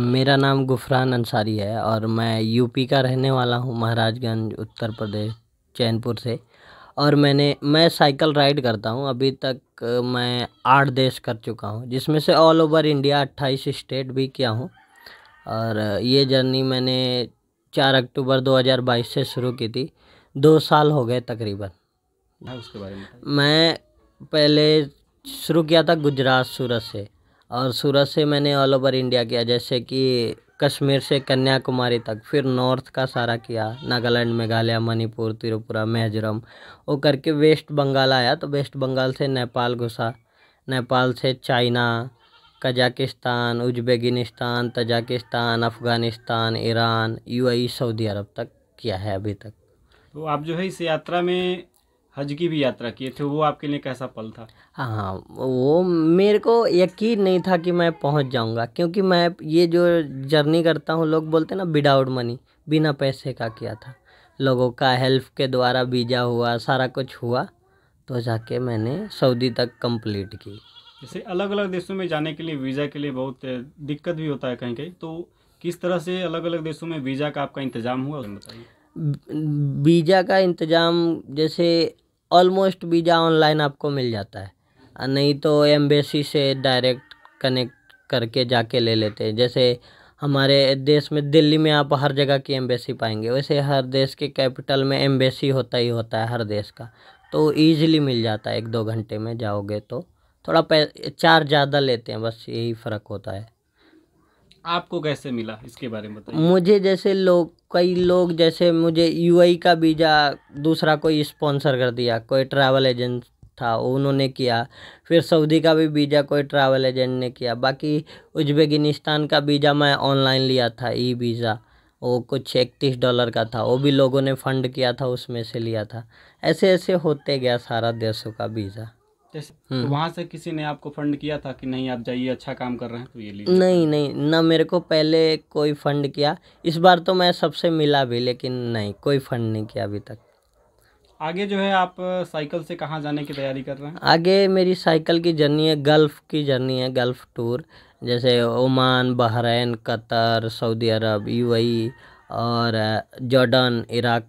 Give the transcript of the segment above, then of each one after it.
मेरा नाम गुफरान अंसारी है और मैं यूपी का रहने वाला हूँ महाराजगंज उत्तर प्रदेश चैनपुर से और मैंने मैं साइकिल राइड करता हूँ अभी तक मैं आठ देश कर चुका हूँ जिसमें से ऑल ओवर इंडिया अट्ठाईस स्टेट भी किया हूँ और ये जर्नी मैंने चार अक्टूबर 2022 से शुरू की थी दो साल हो गए तकरीबन हाँ, उसके बारे में मैं पहले शुरू किया था गुजरात सूरत से और सूरत से मैंने ऑल ओवर इंडिया किया जैसे कि कश्मीर से कन्याकुमारी तक फिर नॉर्थ का सारा किया नागालैंड मेघालय मणिपुर त्रिपुरा मेजोरम वो करके वेस्ट बंगाल आया तो वेस्ट बंगाल से नेपाल घुसा नेपाल से China Kazakhstan Uzbekistan Tajikistan Afghanistan Iran UAE e, Saudi Arab तक किया है अभी तक तो आप जो है इस यात्रा में हज की भी यात्रा किए थे तो वो आपके लिए कैसा पल था हाँ वो मेरे को यकीन नहीं था कि मैं पहुंच जाऊंगा क्योंकि मैं ये जो जर्नी करता हूँ लोग बोलते हैं ना विदाउट मनी बिना पैसे का किया था लोगों का हेल्प के द्वारा वीज़ा हुआ सारा कुछ हुआ तो जाके मैंने सऊदी तक कंप्लीट की जैसे अलग अलग देशों में जाने के लिए वीज़ा के लिए बहुत दिक्कत भी होता है कहीं कहीं तो किस तरह से अलग अलग देशों में वीज़ा का आपका इंतज़ाम हुआ बताइए वीज़ा का इंतज़ाम जैसे ऑलमोस्ट वीज़ा ऑनलाइन आपको मिल जाता है नहीं तो एम्बेसी से डायरेक्ट कनेक्ट करके जाके ले लेते हैं जैसे हमारे देश में दिल्ली में आप हर जगह की एम्बेसी पाएंगे वैसे हर देश के कैपिटल में एम्बेसी होता ही होता है हर देश का तो ईजिली मिल जाता है एक दो घंटे में जाओगे तो थोड़ा चार्ज ज़्यादा लेते हैं बस यही फ़र्क होता है आपको कैसे मिला इसके बारे में बताइए मुझे जैसे लोग कई लोग जैसे मुझे यू e का वीज़ा दूसरा कोई स्पॉन्सर कर दिया कोई ट्रैवल एजेंट था उन्होंने किया फिर सऊदी का भी वीज़ा कोई ट्रैवल एजेंट ने किया बाकी उज्बेगिनिस्तान का वीज़ा मैं ऑनलाइन लिया था ई वीज़ा वो कुछ इकतीस डॉलर का था वो भी लोगों ने फंड किया था उसमें से लिया था ऐसे ऐसे होते गया सारा देशों का वीज़ा जैसे तो वहाँ से किसी ने आपको फंड किया था कि नहीं आप जाइए अच्छा काम कर रहे हैं तो ये लीजिए नहीं नहीं ना मेरे को पहले कोई फंड किया इस बार तो मैं सबसे मिला भी लेकिन नहीं कोई फंड नहीं किया अभी तक आगे जो है आप साइकिल से कहाँ जाने की तैयारी कर रहे हैं आगे मेरी साइकिल की जर्नी है गल्फ़ की जर्नी है गल्फ़ टूर जैसे Oman Bahrain Qatar Saudi Arab यू और जॉर्डन इराक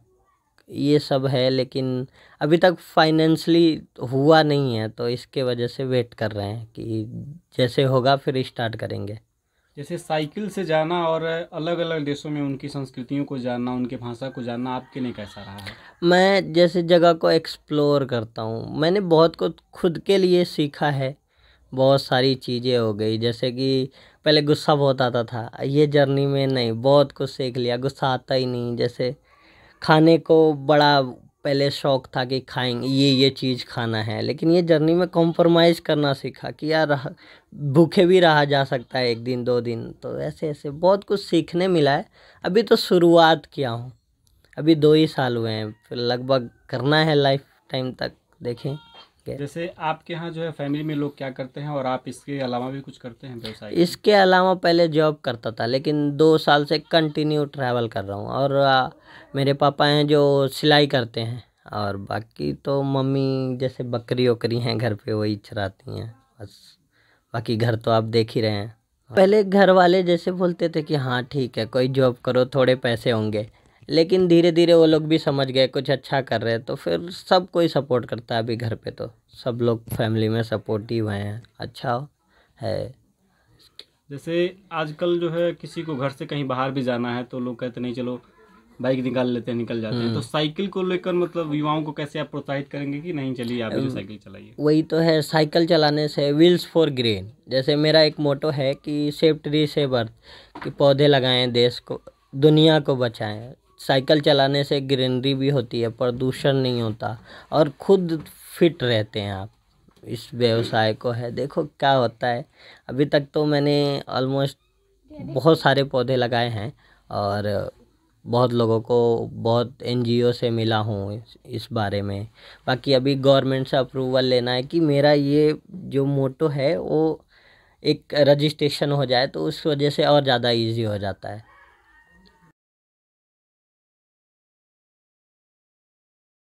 ये सब है लेकिन अभी तक फाइनेंशली हुआ नहीं है तो इसके वजह से वेट कर रहे हैं कि जैसे होगा फिर स्टार्ट करेंगे जैसे साइकिल से जाना और अलग अलग देशों में उनकी संस्कृतियों को जानना उनकी भाषा को जानना आपके लिए कैसा रहा है मैं जैसे जगह को एक्सप्लोर करता हूँ मैंने बहुत कुछ खुद के लिए सीखा है बहुत सारी चीज़ें हो गई जैसे कि पहले गुस्सा बहुत आता था ये जर्नी में नहीं बहुत कुछ सीख लिया गुस्सा आता ही नहीं जैसे खाने को बड़ा पहले शौक़ था कि खाएंगे ये ये चीज़ खाना है लेकिन ये जर्नी में कॉम्प्रोमाइज़ करना सीखा कि यार भूखे भी रहा जा सकता है एक दिन दो दिन तो ऐसे ऐसे बहुत कुछ सीखने मिला है अभी तो शुरुआत किया हूँ अभी दो ही साल हुए हैं फिर लगभग करना है लाइफ टाइम तक देखें सकते जैसे आपके यहाँ जो है फैमिली में लोग क्या करते हैं और आप इसके अलावा भी कुछ करते हैं व्यवसाय इसके अलावा पहले जॉब करता था लेकिन दो साल से कंटिन्यू ट्रैवल कर रहा हूँ और आ, मेरे पापा हैं जो सिलाई करते हैं और बाकी तो मम्मी जैसे बकरी वकरी हैं घर पे वही चराती हैं बस बाकी घर तो आप देख ही रहे हैं पहले घर वाले जैसे बोलते थे कि हाँ ठीक है कोई जॉब करो थोड़े पैसे होंगे लेकिन धीरे धीरे वो लोग भी समझ गए कुछ अच्छा कर रहे हैं तो फिर सब कोई सपोर्ट करता है अभी घर पे तो सब लोग फैमिली में सपोर्टिव हैं अच्छा है जैसे आजकल जो है किसी को घर से कहीं बाहर भी जाना है तो लोग कहते नहीं चलो बाइक निकाल लेते हैं निकल जाते हैं हम्म। तो साइकिल को लेकर मतलब युवाओं को कैसे आप प्रोत्साहित करेंगे कि नहीं चलिए आप भी साइकिल चलाइए वही तो है साइकिल चलाने से व्हील्स फॉर ग्रीन जैसे मेरा एक मोटो है कि सेफ ट्री से बर्थ कि पौधे लगाएं देश को दुनिया को बचाएं साइकिल चलाने से ग्रीनरी भी होती है प्रदूषण नहीं होता और खुद फिट रहते हैं आप इस व्यवसाय को है देखो क्या होता है अभी तक तो मैंने ऑलमोस्ट बहुत सारे पौधे लगाए हैं और बहुत लोगों को बहुत एनजीओ से मिला हूँ इस बारे में बाकी अभी गवर्नमेंट से अप्रूवल लेना है कि मेरा ये जो मोटो है वो एक रजिस्ट्रेशन हो जाए तो उस वजह से और ज़्यादा इजी हो जाता है